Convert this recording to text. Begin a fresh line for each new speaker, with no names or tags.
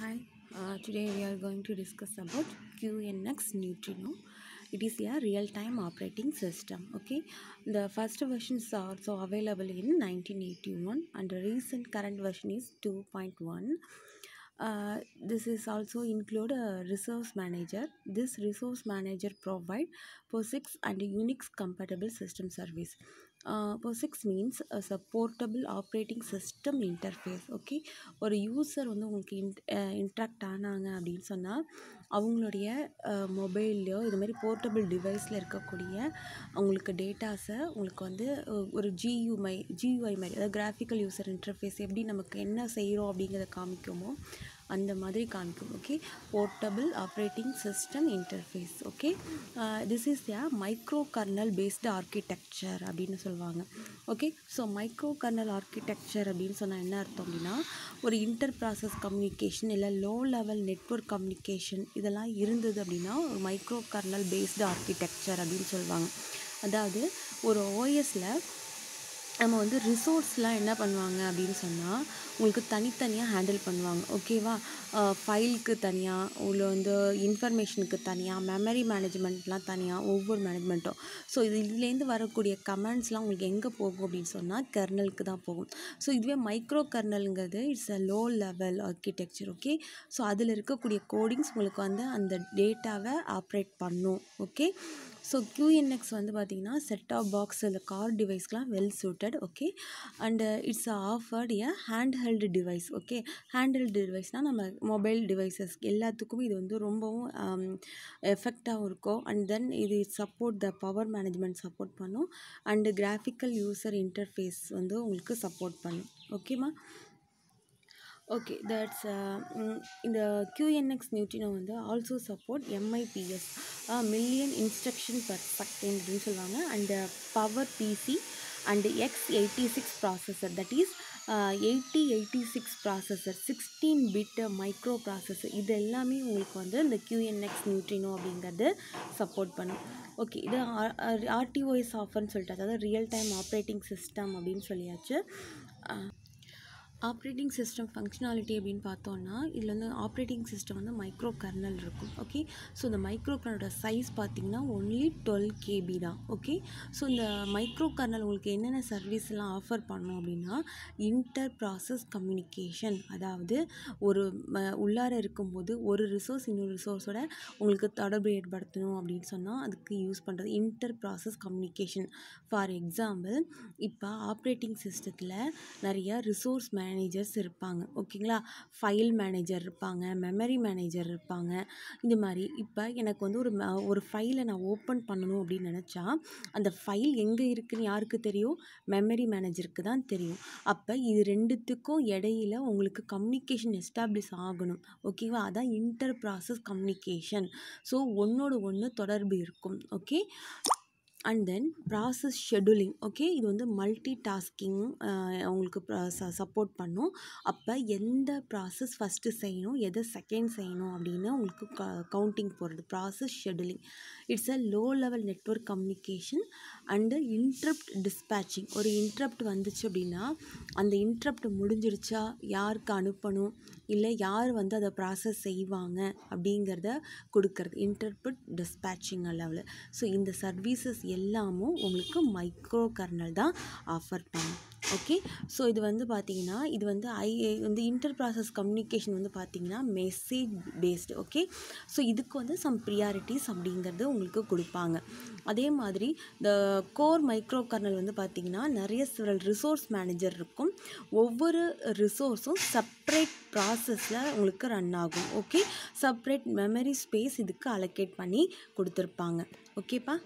Hi, uh, today we are going to discuss about QNX Neutrino. It is a real-time operating system. Okay, the first version is also available in 1981, and the recent current version is 2.1. Uh, This is also include a resource manager. This resource manager provide POSIX and Unix compatible system service. Uh, POSIX means a supportable operating system interface okay ஒரு user வந்து உங்களுக்கு இன் interact uh, ஆனாங்க அப்படின்னு சொன்னால் அவங்களுடைய மொபைல்லையோ uh, இது மாதிரி portable டிவைஸில் இருக்கக்கூடிய அவங்களுக்கு டேட்டாஸை உங்களுக்கு வந்து uh, ஒரு ஜியூமை ஜியூஐ மாதிரி அதாவது கிராஃபிக்கல் யூசர் இன்டர்ஃபேஸ் எப்படி நமக்கு என்ன செய்கிறோம் அப்படிங்கிறத காமிக்குமோ அந்த மாதிரி காமிக்கும் okay portable operating system interface okay this is a micro kernel based architecture அப்படின்னு சொல்லுவாங்க okay so micro kernel architecture அப்படின்னு சொன்னால் என்ன அர்த்தம் அப்படின்னா ஒரு இன்டர் ப்ராசஸ் கம்யூனிகேஷன் இல்லை லோ லெவல் நெட்ஒர்க் கம்யூனிகேஷன் இதெல்லாம் இருந்தது அப்படின்னா ஒரு மைக்ரோ கர்னல் பேஸ்டு ஆர்கிடெக்சர் அப்படின்னு சொல்லுவாங்க அதாவது ஒரு ஓஎஸில் நம்ம வந்து ரிசோர்ஸ்லாம் என்ன பண்ணுவாங்க அப்படின்னு சொன்னால் உங்களுக்கு தனித்தனியாக ஹேண்டில் பண்ணுவாங்க ஓகேவா ஃபைலுக்கு தனியாக உள்ள வந்து இன்ஃபர்மேஷனுக்கு தனியாக மெமரி மேனேஜ்மெண்ட்லாம் தனியாக ஒவ்வொரு மேனேஜ்மெண்ட்டும் ஸோ இது இதுலேருந்து வரக்கூடிய கமெண்ட்ஸ்லாம் உங்களுக்கு எங்கே போகும் அப்படின்னு சொன்னால் கர்னலுக்கு தான் போகும் ஸோ இதுவே மைக்ரோ கர்னலுங்கிறது it's a low level architecture okay so அதில் இருக்கக்கூடிய கோடிங்ஸ் உங்களுக்கு வந்து அந்த டேட்டாவை ஆப்ரேட் பண்ணும் ஓகே ஸோ க்யூஎன்எக்ஸ் வந்து பார்த்திங்கன்னா செட் ஆஃப் பாக்ஸ் இந்த கார் டிவைஸ்க்கெலாம் well suited okay and it's offered a hand handheld device okay handheld டிவைஸ்னால் நம்ம மொபைல் டிவைஸஸ் எல்லாத்துக்கும் இது வந்து ரொம்பவும் எஃபெக்டாகவும் இருக்கும் அண்ட் தென் இது support the power management support பண்ணும் அண்டு கிராஃபிக்கல் யூசர் இன்டர்ஃபேஸ் வந்து உங்களுக்கு சப்போர்ட் பண்ணும் ஓகேம்மா ஓகே தட்ஸ் இந்த கியூஎன்எக்ஸ் நியூட்டினோ வந்து also support MIPS million instruction per second அப்படின்னு சொல்லுவாங்க and power PC and x86 processor that is 8086 uh, processor 16 bit microprocessor இது எல்லாமே உங்களுக்கு வந்து இந்த QNX Neutrino அப்படிங்கிறது சப்போர்ட் பண்ணும் ஓகே இது ஆர்டிஓஎஸ் ஆஃபர்னு சொல்லிட்டு அதாவது ரியல் டைம் ஆப்ரேட்டிங் சிஸ்டம் அப்படின்னு சொல்லியாச்சு ஆப்ரேட்டிங் சிஸ்டம் ஃபங்க்ஷனாலிட்டி அப்படின்னு பார்த்தோன்னா இதில் வந்து ஆப்ரேட்டிங் சிஸ்டம் வந்து மைக்ரோ கர்னல் இருக்கும் ஓகே ஸோ இந்த மைக்ரோ கர்னலோட சைஸ் பார்த்திங்கன்னா ஒன்லி டுவெல் கேபி தான் ஓகே ஸோ இந்த மைக்ரோ கர்னல் உங்களுக்கு என்னென்ன சர்வீஸ்லாம் ஆஃபர் பண்ணோம் அப்படின்னா இன்டர் ப்ராசஸ் கம்யூனிகேஷன் அதாவது ஒரு உள்ளார இருக்கும்போது ஒரு ரிசோர்ஸ் இன்னொரு ரிசோர்ஸோட உங்களுக்கு தொடர்பு ஏற்படுத்தணும் அப்படின்னு சொன்னால் அதுக்கு யூஸ் பண்ணுறது inter process communication for example இப்போ ஆப்ரேட்டிங் சிஸ்டத்தில் நிறையா ரிசோர்ஸ் மேன் மேனேஜர்ஸ் இருப்பாங்க ஓகேங்களா ஃபைல் மேனேஜர் இருப்பாங்க மெமரி மேனேஜர் இருப்பாங்க இந்த மாதிரி இப்போ எனக்கு வந்து ஒரு ஒரு ஃபைலை நான் ஓப்பன் பண்ணணும் அப்படின்னு நினச்சா அந்த ஃபைல் எங்கே இருக்குதுன்னு யாருக்கு தெரியும் மெமரி மேனேஜருக்கு தான் தெரியும் அப்போ இது ரெண்டுத்துக்கும் இடையில உங்களுக்கு கம்யூனிகேஷன் எஸ்டாப்ளிஷ் ஆகணும் ஓகேவா அதான் இன்டர் ப்ராசஸ் கம்யூனிகேஷன் ஸோ ஒன்றோட ஒன்று தொடர்பு இருக்கும் okay and then process scheduling okay இது வந்து மல்டி டாஸ்கிங் அவங்களுக்கு ச சப்போர்ட் பண்ணும் அப்போ எந்த ப்ராசஸ் ஃபஸ்ட்டு செய்யணும் எதை செகண்ட் செய்யணும் அப்படின்னு உங்களுக்கு க கவுண்டிங் போடுறது process scheduling it's a low level network communication and interrupt dispatching ஒரு இன்ட்ரப்ட் வந்துச்சு அப்படின்னா அந்த இன்ட்ரப்ட் முடிஞ்சிருச்சா யாருக்கு அனுப்பணும் இல்லை யார் வந்து அதை ப்ராசஸ் செய்வாங்க அப்படிங்கிறத கொடுக்கறது இன்டர்பிட் டிஸ்பேச்சிங் லெவலில் ஸோ இந்த சர்வீசஸ் எல்லாமும் உங்களுக்கு மைக்ரோ கர்னல் தான் ஆஃபர் பண்ணும் ஓகே ஸோ இது வந்து பார்த்தீங்கன்னா இது வந்து ஐ இந்த இன்டர் ப்ராசஸ் கம்யூனிகேஷன் வந்து பார்த்தீங்கன்னா மெசேஜ் பேஸ்டு ஓகே ஸோ இதுக்கு வந்து சம் ப்ரியாரிட்டிஸ் அப்படிங்கிறது உங்களுக்கு கொடுப்பாங்க அதே மாதிரி இந்த கோர் மைக்ரோ கர்னல் வந்து பார்த்தீங்கன்னா நிறைய சிவரல் ரிசோர்ஸ் மேனேஜர் இருக்கும் ஒவ்வொரு ரிசோர்ஸும் செப்ரேட் ப்ராசஸில் உங்களுக்கு ரன் ஆகும் ஓகே செப்ரேட் மெமரி ஸ்பேஸ் இதுக்கு அலோகேட் பண்ணி கொடுத்துருப்பாங்க ஓகேப்பா